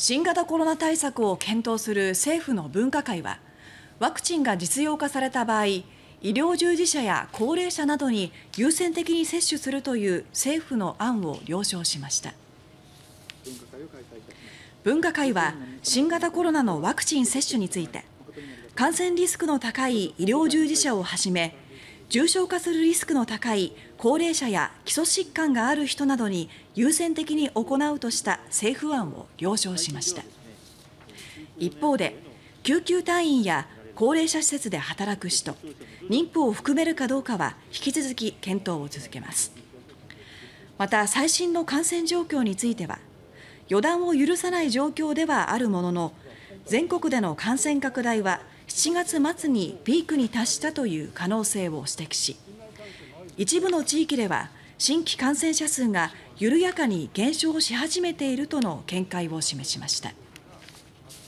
新型コロナ対策を検討する政府の分科会はワクチンが実用化された場合医療従事者や高齢者などに優先的に接種するという政府の案を了承しました分科会は新型コロナのワクチン接種について感染リスクの高い医療従事者をはじめ重症化するリスクの高い高齢者や基礎疾患がある人などに優先的に行うとした政府案を了承しました一方で救急隊員や高齢者施設で働く人妊婦を含めるかどうかは引き続き検討を続けますまた最新の感染状況については予断を許さない状況ではあるものの全国での感染拡大は7月末にピークに達したという可能性を指摘し一部の地域では新規感染者数が緩やかに減少し始めているとの見解を示しました。